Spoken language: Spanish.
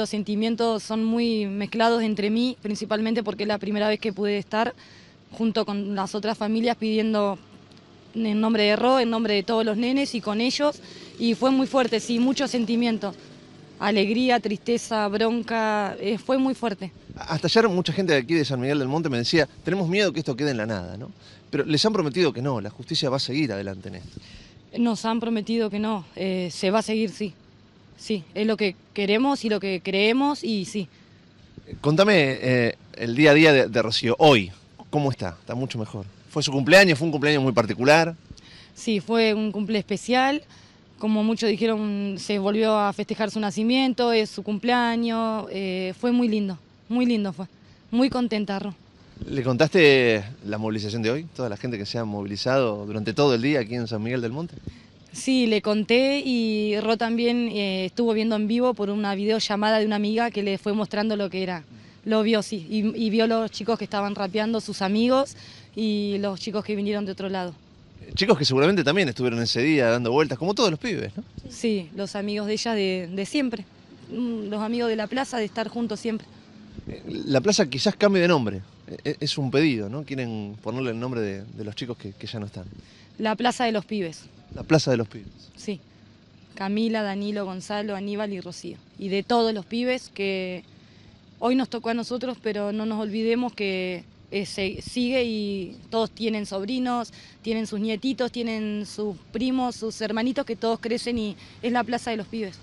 Los sentimientos son muy mezclados entre mí, principalmente porque es la primera vez que pude estar junto con las otras familias pidiendo en nombre de Ro, en nombre de todos los nenes y con ellos. Y fue muy fuerte, sí, muchos sentimientos. Alegría, tristeza, bronca, eh, fue muy fuerte. Hasta ayer mucha gente de aquí de San Miguel del Monte me decía, tenemos miedo que esto quede en la nada, ¿no? Pero les han prometido que no, la justicia va a seguir adelante en esto. Nos han prometido que no, eh, se va a seguir, sí sí, es lo que queremos y lo que creemos y sí. Contame eh, el día a día de, Rocío, hoy, ¿cómo está? Está mucho mejor. ¿Fue su cumpleaños? ¿Fue un cumpleaños muy particular? Sí, fue un cumple especial. Como muchos dijeron, se volvió a festejar su nacimiento, es su cumpleaños. Eh, fue muy lindo, muy lindo fue. Muy contenta, ¿Le contaste la movilización de hoy? ¿Toda la gente que se ha movilizado durante todo el día aquí en San Miguel del Monte? Sí, le conté y Ro también eh, estuvo viendo en vivo por una videollamada de una amiga que le fue mostrando lo que era. Lo vio, sí, y, vio los chicos que estaban rapeando, sus amigos y los chicos que vinieron de otro lado. Chicos que seguramente también estuvieron ese día dando vueltas, como todos los pibes, ¿no? Sí, los amigos de ella de, siempre, mm, los amigos de la plaza, de estar juntos siempre. La plaza quizás cambie de nombre, e-, es un pedido, ¿no? Quieren ponerle el nombre de, los chicos que ya no están. La plaza de los pibes. La Plaza de los Pibes. Sí. Camila, Danilo, Gonzalo, Aníbal y Rocío. Y de todos los pibes que hoy nos tocó a nosotros, pero no nos olvidemos que eh, sigue y todos tienen sobrinos, tienen sus nietitos, tienen sus primos, sus hermanitos que todos crecen y es la Plaza de los Pibes.